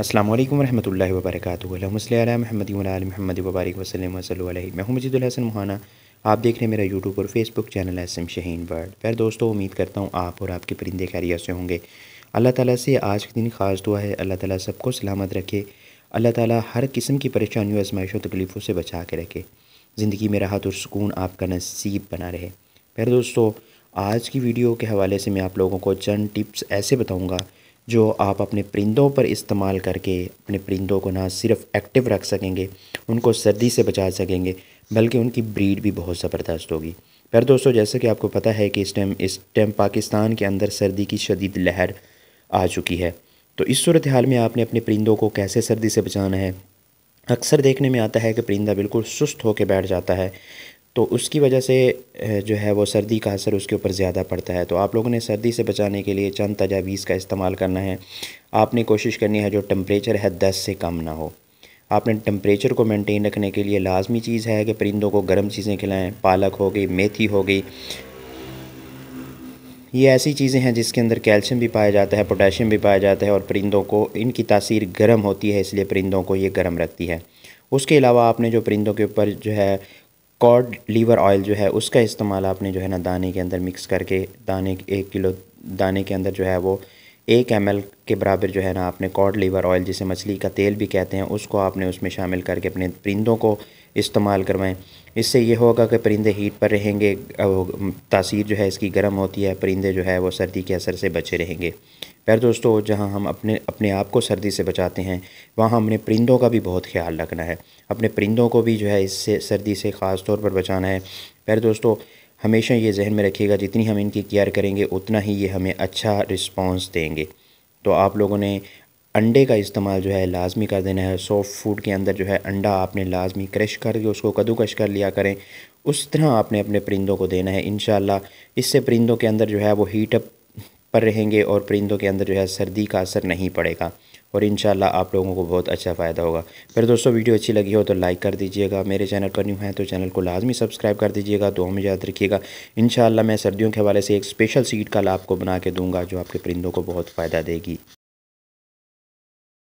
असल वरहमल वबरक महमद महमद वबारक वसलम मैं हूं मजीद हसन मोहाना आप देख रहे हैं मेरा यूट्यूब और Facebook channel Esam Shaheen bird प्यार दोस्तों उम्मीद करता हूं आप और आपके परिंदे खैरियत से होंगे अल्लाह ताला से आज के दिन ख़ास दुआ है अल्लाह ताला सबको सलामत रखे अल्लाह ताला हर किस्म की परेशानियों आजमाइशों तकलीफ़ों से बचा के रखे ज़िंदगी में राहत और सुकून आपका नसीब बना रहे प्यार दोस्तों आज की वीडियो के हवाले से मैं आप लोगों को चंद टिप्स ऐसे बताऊँगा जो आप अपने परिंदों पर इस्तेमाल करके अपने परिंदों को ना सिर्फ एक्टिव रख सकेंगे उनको सर्दी से बचा सकेंगे बल्कि उनकी ब्रीड भी बहुत ज़बरदस्त होगी पर दोस्तों जैसे कि आपको पता है कि इस टाइम इस टाइम पाकिस्तान के अंदर सर्दी की शदीद लहर आ चुकी है तो इस सूरत हाल में आपने अपने परिंदों को कैसे सर्दी से बचाना है अक्सर देखने में आता है कि परिंदा बिल्कुल सुस्त होकर बैठ जाता है तो उसकी वजह से जो है वो सर्दी का असर उसके ऊपर ज़्यादा पड़ता है तो आप लोगों ने सर्दी से बचाने के लिए चंद तजावीज़ का इस्तेमाल करना है आपने कोशिश करनी है जो टम्परेचर है दस से कम ना हो आपने टम्परेचर को मेंटेन रखने के लिए लाजमी चीज़ है कि परिंदों को गर्म चीज़ें खिलाएं पालक हो गई मेथी हो गई ये ऐसी चीज़ें हैं जिसके अंदर कैल्शियम भी पाया जाता है पोटेशियम भी पाया जाता है और परिंदों को इनकी तासीर गर्म होती है इसलिए परिंदों को ये गर्म रखती है उसके अलावा आपने जो परिंदों के ऊपर जो है कॉड लीवर ऑयल जो है उसका इस्तेमाल आपने जो है ना दाने के अंदर मिक्स करके दाने एक किलो दाने के अंदर जो है वो एक एम के बराबर जो है ना आपने कॉड लीवर ऑयल जिसे मछली का तेल भी कहते हैं उसको आपने उसमें शामिल करके अपने परिंदों को इस्तेमाल करवाएं इससे ये होगा कि परिंदे हीट पर रहेंगे तासीर जो है इसकी गर्म होती है परिंदे जो है वो सर्दी के असर से बचे रहेंगे पर दोस्तों जहाँ हम अपने अपने आप को सर्दी से बचाते हैं वहाँ हमने परिंदों का भी बहुत ख्याल रखना है अपने परिंदों को भी जो है इससे सर्दी से ख़ास तौर पर बचाना है पर दोस्तों हमेशा ये जहन में रखिएगा जितनी हम इनकी केयर करेंगे उतना ही ये हमें अच्छा रिस्पॉन्स देंगे तो आप लोगों ने अंडे का इस्तेमाल जो है लाजमी कर देना है सॉफ्ट फूड के अंदर जो है अंडा आपने लाजमी क्रश करके उसको कद्दूकश कर लिया करें उस तरह आपने अपने परिंदों को देना है इन इससे परिंदों के अंदर जो है वो हीटअप पर रहेंगे और परिंदों के अंदर जो है सर्दी का असर नहीं पड़ेगा और इन आप लोगों को बहुत अच्छा फ़ायदा होगा फिर दोस्तों वीडियो अच्छी लगी हो तो लाइक कर दीजिएगा मेरे चैनल पर न्यू हैं तो चैनल को लाजमी सब्सक्राइब कर दीजिएगा दो में याद रखिएगा इन मैं सर्दियों के हवाले से एक स्पेशल सीट का लाभ आपको बना के दूँगा जो आपके परिंदों को बहुत फ़ायदा देगी